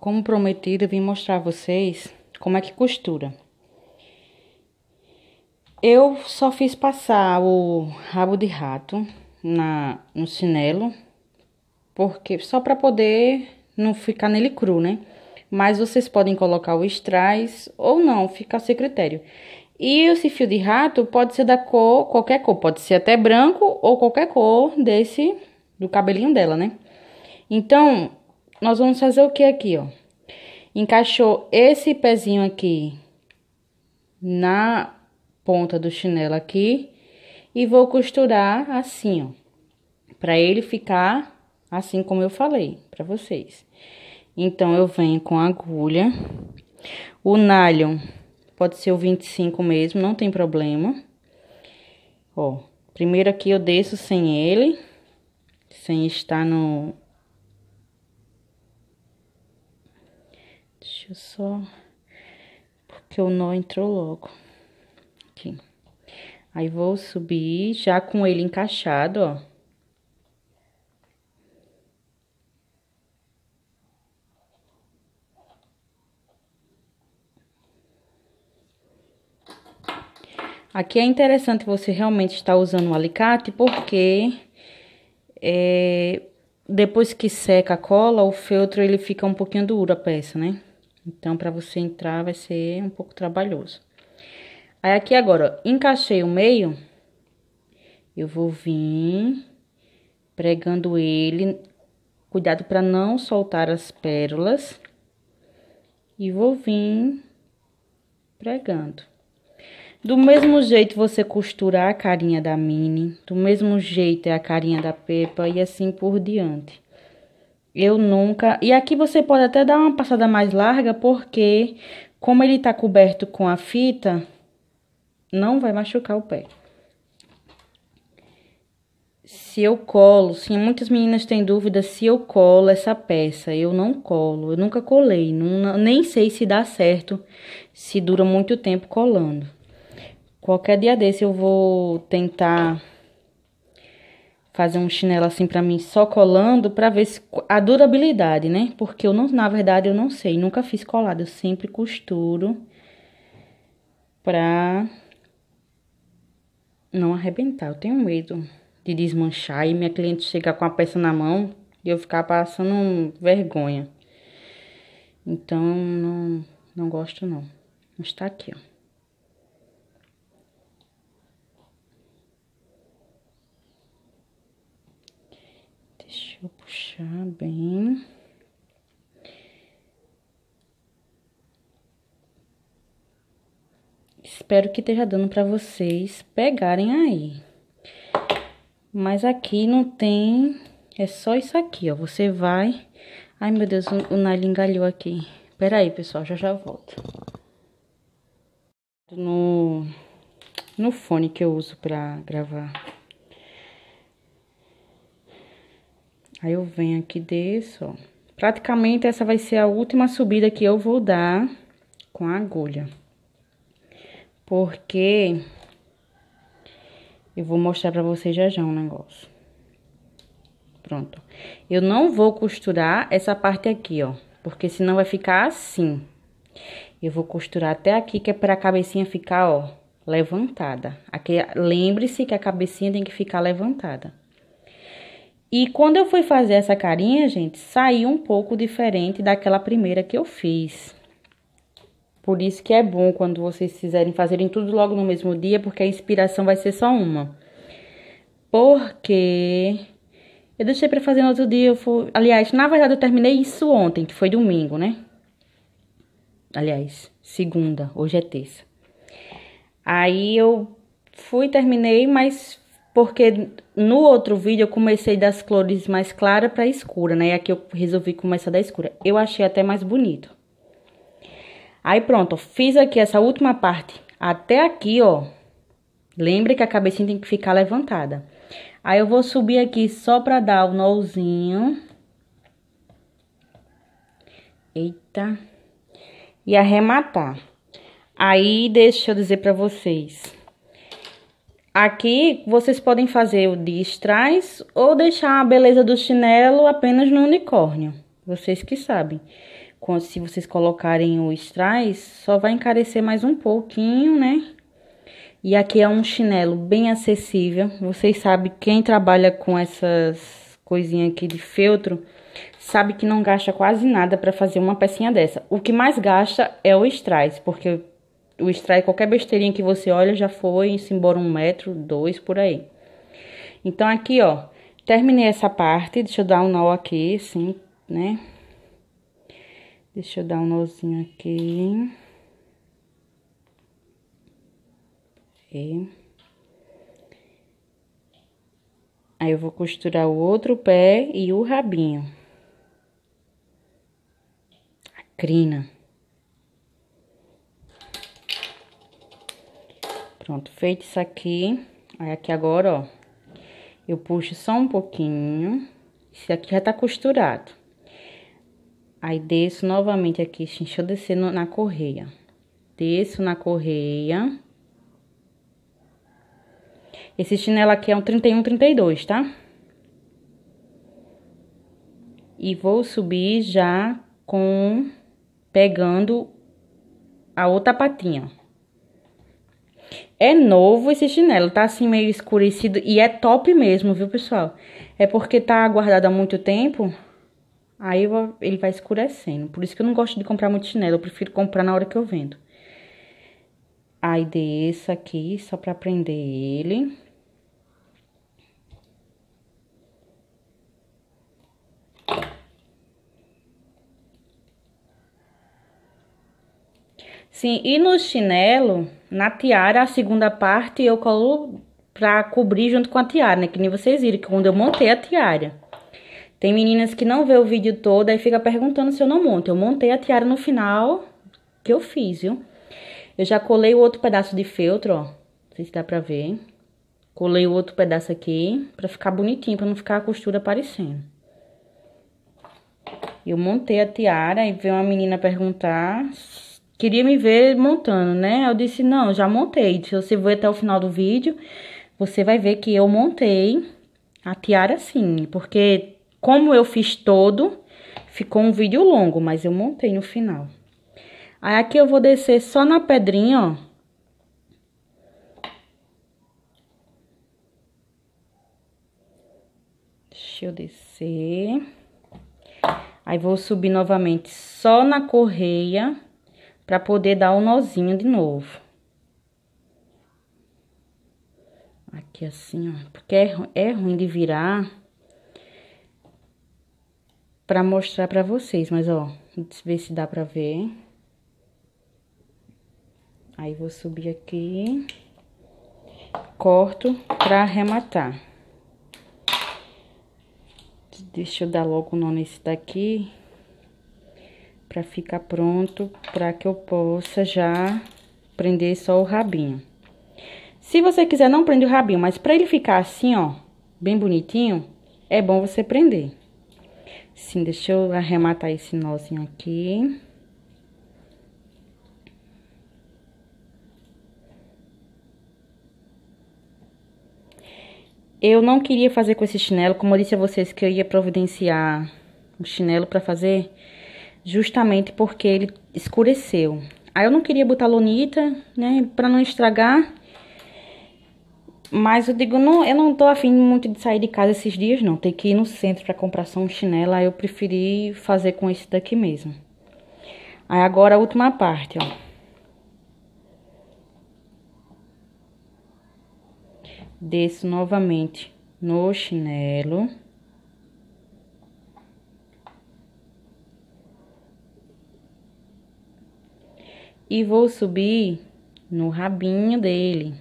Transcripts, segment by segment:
Como prometida, vim mostrar a vocês como é que costura. Eu só fiz passar o rabo de rato na no chinelo, porque só para poder não ficar nele cru, né? Mas vocês podem colocar o strass ou não, fica a seu critério. E esse fio de rato pode ser da cor, qualquer cor, pode ser até branco ou qualquer cor desse, do cabelinho dela, né? Então, nós vamos fazer o que aqui, ó? Encaixou esse pezinho aqui na ponta do chinelo aqui e vou costurar assim, ó, para ele ficar assim como eu falei para vocês. Então eu venho com a agulha. O nylon pode ser o 25 mesmo, não tem problema. Ó, primeiro aqui eu desço sem ele, sem estar no Deixa eu só. Porque o nó entrou logo. Aqui. Aí vou subir já com ele encaixado, ó. Aqui é interessante você realmente estar usando um alicate, porque é, depois que seca a cola, o feltro ele fica um pouquinho duro a peça, né? Então, para você entrar, vai ser um pouco trabalhoso. Aí, aqui agora, ó, encaixei o meio, eu vou vir pregando ele, cuidado para não soltar as pérolas, e vou vir pregando. Do mesmo jeito você costurar a carinha da mini, do mesmo jeito é a carinha da pepa e assim por diante. Eu nunca. E aqui você pode até dar uma passada mais larga, porque como ele tá coberto com a fita, não vai machucar o pé. Se eu colo, sim, muitas meninas têm dúvida se eu colo essa peça. Eu não colo, eu nunca colei, não, nem sei se dá certo, se dura muito tempo colando. Qualquer dia desse eu vou tentar fazer um chinelo assim para mim só colando para ver se, a durabilidade, né? Porque eu não, na verdade, eu não sei, nunca fiz colado, eu sempre costuro pra não arrebentar. Eu tenho medo de desmanchar e minha cliente chegar com a peça na mão e eu ficar passando vergonha. Então, não, não gosto não. Mas tá aqui, ó. Deixa eu puxar bem. Espero que esteja dando para vocês pegarem aí. Mas aqui não tem, é só isso aqui, ó. Você vai... Ai, meu Deus, o, o nylon engalhou aqui. Pera aí, pessoal, já já volto. No, no fone que eu uso pra gravar. Aí eu venho aqui, desço, ó. Praticamente essa vai ser a última subida que eu vou dar com a agulha. Porque eu vou mostrar pra vocês já já um negócio. Pronto. Eu não vou costurar essa parte aqui, ó. Porque senão vai ficar assim. Eu vou costurar até aqui, que é pra cabecinha ficar, ó, levantada. Aqui, lembre-se que a cabecinha tem que ficar levantada. E quando eu fui fazer essa carinha, gente, saiu um pouco diferente daquela primeira que eu fiz. Por isso que é bom quando vocês fizerem fazerem tudo logo no mesmo dia, porque a inspiração vai ser só uma. Porque eu deixei para fazer no outro dia, eu fui... aliás, na verdade eu terminei isso ontem, que foi domingo, né? Aliás, segunda, hoje é terça. Aí eu fui, terminei, mas porque no outro vídeo eu comecei das cores mais clara para escura, né? E aqui eu resolvi começar da escura. Eu achei até mais bonito. Aí pronto, fiz aqui essa última parte até aqui, ó. Lembra que a cabecinha tem que ficar levantada. Aí eu vou subir aqui só para dar o nozinho. Eita. E arrematar. Aí deixa eu dizer para vocês. Aqui vocês podem fazer o de strass ou deixar a beleza do chinelo apenas no unicórnio. Vocês que sabem. Se vocês colocarem o strass, só vai encarecer mais um pouquinho, né? E aqui é um chinelo bem acessível. Vocês sabem, quem trabalha com essas coisinhas aqui de feltro, sabe que não gasta quase nada para fazer uma pecinha dessa. O que mais gasta é o strass, porque o extrai, qualquer besteirinha que você olha, já foi-se embora um metro, dois, por aí. Então, aqui, ó, terminei essa parte, deixa eu dar um nó aqui, assim, né? Deixa eu dar um nozinho aqui. E... Aí eu vou costurar o outro pé e o rabinho. A crina. Pronto, feito isso aqui, aí aqui agora, ó, eu puxo só um pouquinho, esse aqui já tá costurado. Aí, desço novamente aqui, assim, deixa eu descer no, na correia. Desço na correia. Esse chinelo aqui é um 31, 32, tá? E vou subir já com... Pegando a outra patinha, ó. É novo esse chinelo, tá assim meio escurecido e é top mesmo, viu, pessoal? É porque tá guardado há muito tempo, aí ele vai escurecendo. Por isso que eu não gosto de comprar muito chinelo, eu prefiro comprar na hora que eu vendo. Aí desça aqui, só pra prender ele. Sim, e no chinelo, na tiara, a segunda parte eu colo pra cobrir junto com a tiara, né? Que nem vocês viram, que quando eu montei a tiara. Tem meninas que não vê o vídeo todo e fica perguntando se eu não monto. Eu montei a tiara no final que eu fiz, viu? Eu já colei o outro pedaço de feltro, ó. Não sei se dá pra ver. Colei o outro pedaço aqui pra ficar bonitinho, pra não ficar a costura aparecendo. Eu montei a tiara e veio uma menina perguntar queria me ver montando, né? Eu disse: Não, já montei. Se você for até o final do vídeo, você vai ver que eu montei a tiara sim, porque como eu fiz todo, ficou um vídeo longo, mas eu montei no final. Aí aqui eu vou descer só na pedrinha, ó. Deixa eu descer. Aí vou subir novamente só na correia para poder dar o um nozinho de novo. Aqui assim, ó, porque é, é ruim de virar para mostrar para vocês, mas ó, ver se dá para ver. Aí vou subir aqui, corto para arrematar. Deixa eu dar logo o nó nesse daqui para ficar pronto, para que eu possa já prender só o rabinho. Se você quiser, não prende o rabinho, mas para ele ficar assim, ó, bem bonitinho, é bom você prender. Sim, deixa eu arrematar esse nozinho aqui. Eu não queria fazer com esse chinelo, como eu disse a vocês que eu ia providenciar o um chinelo para fazer justamente porque ele escureceu. Aí eu não queria botar lonita, né, pra não estragar. Mas eu digo, não, eu não tô afim muito de sair de casa esses dias, não. Tem que ir no centro pra comprar só um chinelo, aí eu preferi fazer com esse daqui mesmo. Aí agora a última parte, ó. Desço novamente no chinelo. e vou subir no rabinho dele.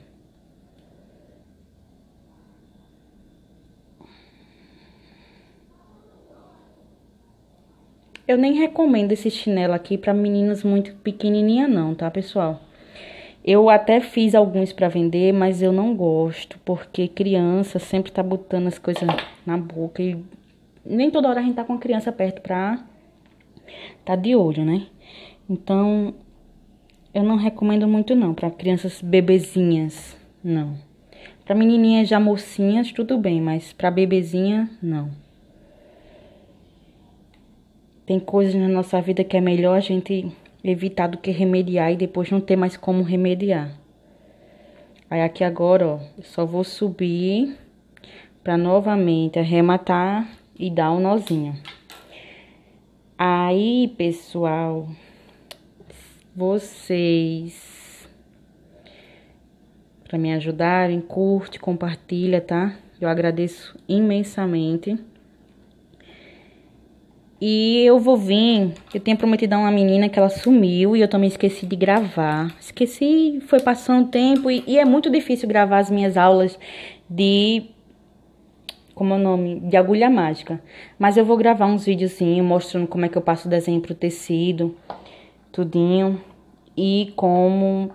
Eu nem recomendo esse chinelo aqui para meninas muito pequenininha não, tá, pessoal? Eu até fiz alguns para vender, mas eu não gosto, porque criança sempre tá botando as coisas na boca e nem toda hora a gente tá com a criança perto pra tá de olho, né? Então, eu não recomendo muito não para crianças bebezinhas, não. Para menininhas já mocinhas tudo bem, mas para bebezinha não. Tem coisas na nossa vida que é melhor a gente evitar do que remediar e depois não ter mais como remediar. Aí aqui agora, ó, eu só vou subir para novamente arrematar e dar um nozinho. Aí, pessoal, vocês para me ajudarem. Curte, compartilha, tá? Eu agradeço imensamente. E eu vou vir. Eu tinha prometido a uma menina que ela sumiu e eu também esqueci de gravar. Esqueci, foi passando tempo e, e é muito difícil gravar as minhas aulas de. Como é o nome? De agulha mágica. Mas eu vou gravar uns videozinhos mostrando como é que eu passo o desenho pro tecido, tudinho e como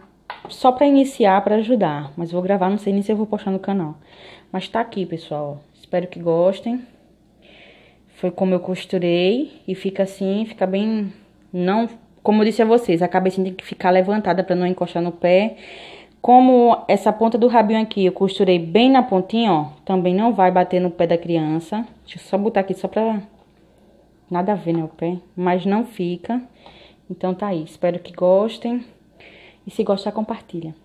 só para iniciar, para ajudar, mas vou gravar, não sei nem se eu vou postar no canal. Mas tá aqui, pessoal. Espero que gostem. Foi como eu costurei e fica assim, fica bem não, como eu disse a vocês, a cabecinha tem que ficar levantada para não encostar no pé. Como essa ponta do rabinho aqui eu costurei bem na pontinha, ó, também não vai bater no pé da criança. Deixa eu só botar aqui só pra nada a ver, né, o pé, mas não fica. Então tá aí, espero que gostem. E se gostar, compartilha.